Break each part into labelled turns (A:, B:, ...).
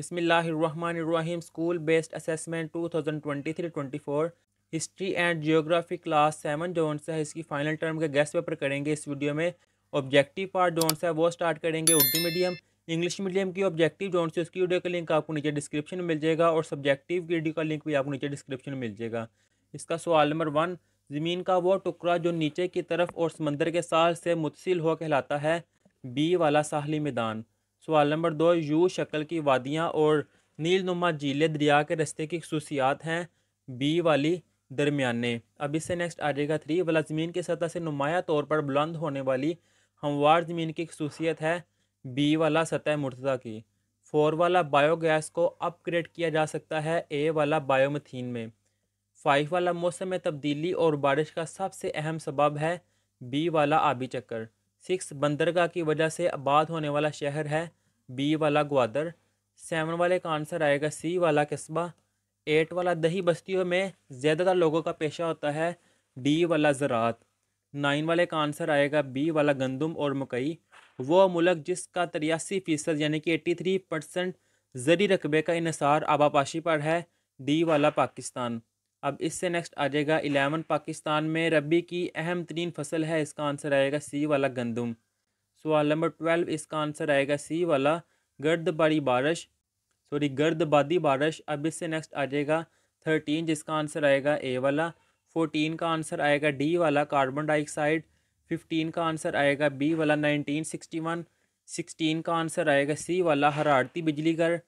A: बिसमीम school based assessment two thousand twenty three twenty four history and geography class seven zone है इसकी final term के guess paper करेंगे इस video में ऑब्जेक्टिव पार्ट जोन है वो स्टार्ट करेंगे उर्दू मीडियम इंग्लिश मीडियम की ऑब्जेक्टिव जोन से उसकी वीडियो का लिंक आपको नीचे डिस्क्रिप्शन में मिल जाएगा और सब्जेक्टिव की वीडियो का लिंक भी आपको नीचे डिस्क्रिप्शन में मिल जाएगा इसका सवाल नंबर वन ज़मीन का वो टुकड़ा जो नीचे की तरफ और समंदर के साल से मुतसिल हो कहलाता है बी वाला साहली मैदान सवाल नंबर दो यू शक्ल की वादियाँ और नील नुमा झीले दरिया के रस्ते की खसूसियात हैं बी वाली दरमियाने अब इससे नेक्स्ट आ जाएगा थ्री वाला ज़मीन की सतह से नुमाया तौर पर बुलंद होने वाली हमवार ज़मीन की खसूसियत है बी वाला सतह मुर्तदा की फोर वाला बायोगैस को अपग्रेड किया जा सकता है ए वाला बायोमथीन में फाइव वाला मौसम में तब्दीली और बारिश का सबसे अहम सबब है बी वाला आबी चक्कर सिक्स बंदरगाह की वजह से आबाद होने वाला शहर है बी वाला ग्वादर सेवन वाले का आंसर आएगा सी वाला कस्बा एट वाला दही बस्तियों में ज़्यादातर लोगों का पेशा होता है डी वाला ज़रात नाइन वाले का आंसर आएगा बी वाला गंदम और मकई वो मुल्क जिसका तिरासी फ़ीसद यानी कि एट्टी थ्री परसेंट जरी रकबे का इसार आबापाशी पर है डी वाला पाकिस्तान अब इससे नेक्स्ट आ जाएगा इलेवन पाकिस्तान में रबी की अहम तरीन फसल है इसका आंसर आएगा सी वाला गंदम सवाल नंबर ट्वेल्व इसका आंसर आएगा सी वाला गर्द बड़ी बारिश सॉरी गर्दबादी बारिश अब इससे नेक्स्ट आ जाएगा थर्टीन जिसका आंसर आएगा ए वाला फोर्टीन का आंसर आएगा डी वाला कार्बन डाइऑक्साइड फिफ्टीन का आंसर आएगा बी वाला नाइनटीन सिक्सटी वन सिक्सटीन का आंसर आएगा सी वाला हरारती बिजली घर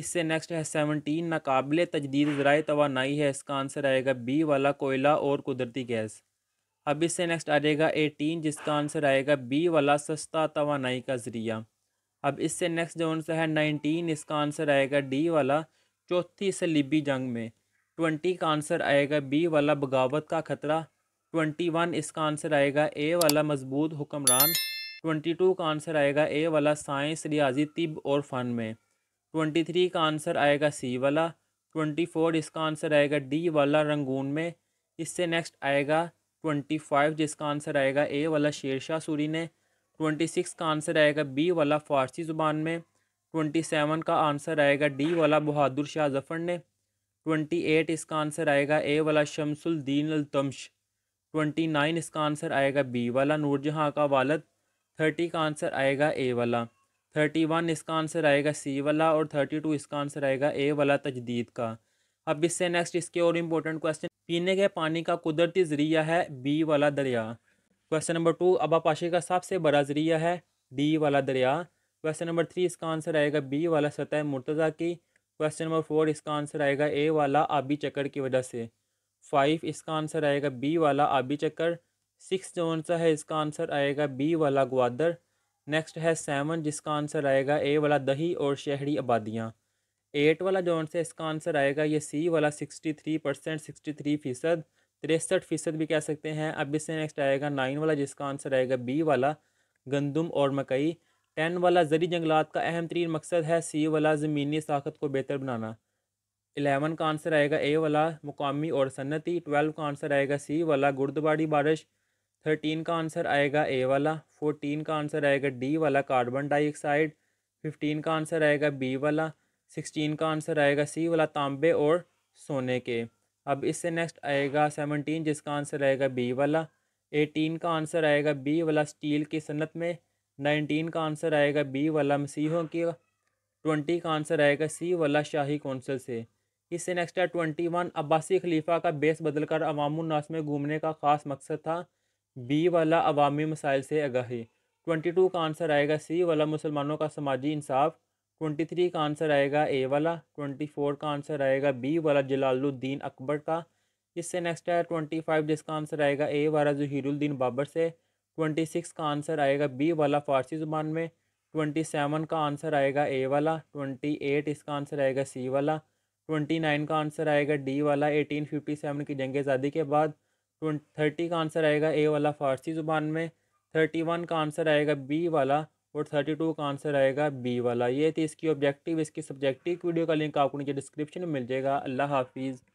A: इससे नेक्स्ट है सेवनटीन नाकबिल तजदीद ज़राए तोानाई है इसका आंसर आएगा बी वाला कोयला और कुदरती गैस अब इससे नेक्स्ट आ जाएगा एटीन जिसका आंसर आएगा बी वाला सस्ता तोानाई का ज़रिया अब इससे नेक्स्ट जो आंसर है नाइनटीन इसका आंसर आएगा डी वाला चौथी सलीबी जंग में ट्वेंटी का आंसर आएगा बी वाला बगावत का खतरा ट्वेंटी वन इसका आंसर आएगा ए वाला मजबूत हुक्मरान ट्वेंटी टू का आंसर आएगा ए वाला साइंस रियाजी तिब और फ़न में ट्वेंटी थ्री का आंसर आएगा सी वाला ट्वेंटी फोर इसका आंसर आएगा डी वाला रंगून में इससे नेक्स्ट आएगा ट्वेंटी फाइव जिसका आंसर आएगा ए वाला शेरशाह सूरी ने ट्वेंटी सिक्स का आंसर आएगा बी वाला फ़ारसी ज़ुबान में ट्वेंटी सेवन का आंसर आएगा डी वाला बहादुर शाह जफ़र ने ट्वेंटी एट इसका आंसर आएगा ए वाला शमसुलद्दीन अलतमश ट्वेंटी नाइन इसका आंसर आएगा बी वाला नूरजहाँ का वालद थर्टी का आंसर आएगा ए वाला थर्टी वन इसका आंसर आएगा सी वाला और थर्टी टू इसका आंसर आएगा ए वाला तजदीद का अब इससे नेक्स्ट इसके और इम्पोर्टेंट क्वेश्चन पीने के पानी का कुदरती ज़रिया है बी वाला दरिया क्वेश्चन नंबर टू अबापाशी का सबसे बड़ा ज़रिया है डी वाला दरिया क्वेश्चन नंबर थ्री इसका आंसर आएगा बी वाला सतह मुर्तज़ा की क्वेश्चन नंबर फोर इसका आंसर आएगा ए वाला आबी चक्कर की वजह से फाइव इसका आंसर आएगा बी वाला आबी चक्कर सिक्स जो है इसका आंसर आएगा बी वाला ग्वादर नेक्स्ट है सेवन जिसका आंसर आएगा ए वाला दही और शहरी आबादियाँ एट वाला जो आंसर इसका आंसर आएगा ये सी वाला sixty three percent sixty three फ़ीसद तिरसठ फ़ीसद भी कह सकते हैं अब इससे नेक्स्ट आएगा नाइन वाला जिसका आंसर आएगा बी वाला गंदम और मकई टेन वाला जरी जंगलात का अहम तरीन मकसद है सी वाला ज़मीनी साखत को बेहतर बनाना एलेवन का आंसर आएगा ए वाला मुकामी और सन्नती ट्वेल्व का आंसर आएगा सी वाला गुर्दबाड़ी बारिश थर्टीन का आंसर आएगा ए वाला फोर्टीन का आंसर आएगा डी वाला कार्बन डाइऑक्साइड फिफ्टीन का आंसर आएगा बी वाला सिक्सटीन का आंसर आएगा सी वाला तांबे और सोने के अब इससे नेक्स्ट आएगा सेवनटीन जिसका आंसर आएगा बी वाला एटीन का आंसर आएगा बी वाला स्टील की सनत में नाइनटीन का आंसर आएगा बी वाला मसीहों की ट्वेंटी का आंसर आएगा सी वाला शाही कौंसिल से इससे नेक्स्ट है ट्वेंटी वन अब्बासी खलीफा का बेस बदलकर अवामुन्नास में घूमने का खास मकसद था बी वाला अवामी मसाइल से आगाही ट्वेंटी टू का आंसर आएगा सी वाला मुसलमानों का समाजी इंसाफ ट्वेंटी थ्री का आंसर आएगा ए वाला ट्वेंटी फोर का आंसर आएगा बी वाला जलालुद्दीन अकबर का इससे नेक्स्ट है ट्वेंटी फाइव जिसका आंसर आएगा ए वाला जहीरुद्दीन बाबर से ट्वेंटी सिक्स का आंसर आएगा बी वाला फारसी ज़ुबान में ट्वेंटी सेवन का आंसर आएगा ए वाला ट्वेंटी एट इसका आंसर आएगा सी वाला ट्वेंटी नाइन का आंसर आएगा डी वाला एटीन फिफ्टी सेवन की जंग आज़ादी के बाद थर्टी का आंसर आएगा ए वाला फारसी ज़ुबान में थर्टी वन का आंसर आएगा बी वाला और थर्टी टू का आंसर आएगा बी वाला ये थी इसकी ऑब्जेक्टिव इसकी सब्जेक्टिव वीडियो का लिंक आपको नीचे डिस्क्रिप्शन में मिल जाएगा अल्लाह हाफिज़